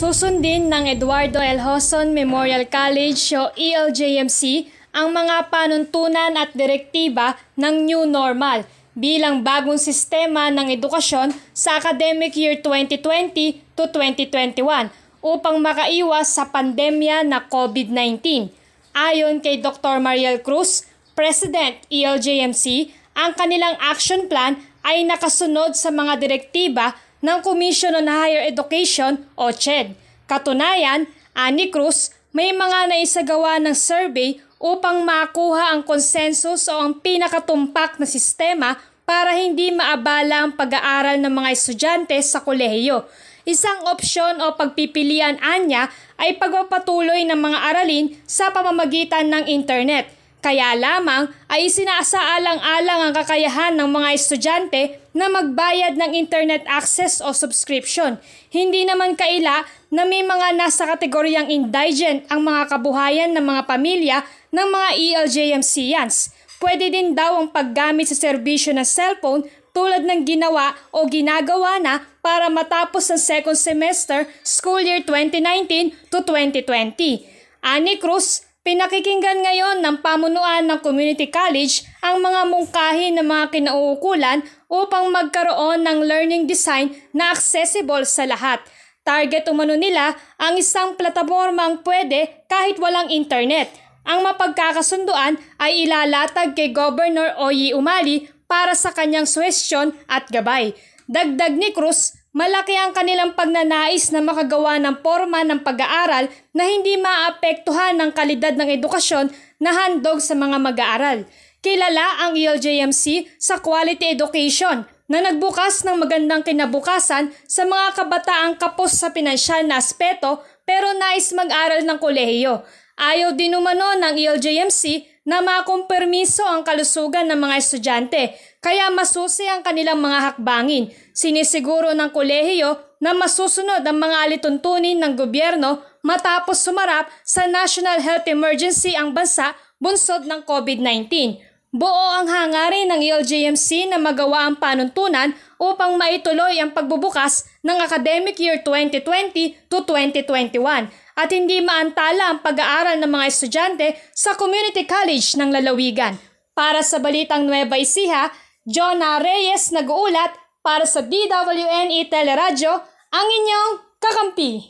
Susundin ng Eduardo L. Hoson Memorial College o ELJMC ang mga panuntunan at direktiba ng New Normal bilang bagong sistema ng edukasyon sa academic year 2020 to 2021 upang makaiwas sa pandemya na COVID-19. Ayon kay Dr. Mariel Cruz, President ELJMC, ang kanilang action plan ay nakasunod sa mga direktiba ng Commission on Higher Education o CHED. Katunayan, Ani Cruz, may mga naisagawa ng survey upang makuha ang konsensus o ang pinakatumpak na sistema para hindi maabala ang pag-aaral ng mga estudyante sa kolehiyo. Isang opsyon o pagpipilian anya ay pagpapatuloy ng mga aralin sa pamamagitan ng internet – kaya lamang ay isinasaalang-alang ang kakayahan ng mga estudyante na magbayad ng internet access o subscription. Hindi naman kaila na may mga nasa kategoryang indigent ang mga kabuhayan ng mga pamilya ng mga ELJMCians. Pwede din daw ang paggamit sa serbisyo ng cellphone tulad ng ginawa o ginagawa na para matapos ang second semester school year 2019 to 2020. Annie Cruz, Pinakikinggan ngayon ng pamunuan ng Community College ang mga mungkahi ng mga kinauukulan upang magkaroon ng learning design na accessible sa lahat. Target umano nila ang isang plataforma pwede kahit walang internet. Ang mapagkakasunduan ay ilalatag kay Governor Oyi Umali para sa kanyang suwestyon at gabay. Dagdag ni Cruz, Malaki ang kanilang pagnanais na makagawa ng forma ng pag-aaral na hindi maapektuhan ng kalidad ng edukasyon na handog sa mga mag-aaral. Kilala ang ELJMC sa quality education na nagbukas ng magandang kinabukasan sa mga kabataang kapos sa pinansyal na aspeto pero nais mag-aral ng kolehiyo. Ayaw din umano ng ELJMC na makumpirmiso ang kalusugan ng mga estudyante kaya masusi ang kanilang mga hakbangin. Sinisiguro ng kolehiyo na masusunod ang mga alituntunin ng gobyerno matapos sumarap sa national health emergency ang bansa bunsod ng COVID-19. Buo ang hangarin ng ELJMC na magawa ang panuntunan upang maituloy ang pagbubukas ng academic year 2020 to 2021 at hindi maantala ang pag-aaral ng mga estudyante sa Community College ng Lalawigan. Para sa Balitang Nueva Ecija, Jonah Reyes nag-uulat para sa DWNE Teleradyo, ang inyong kakampi.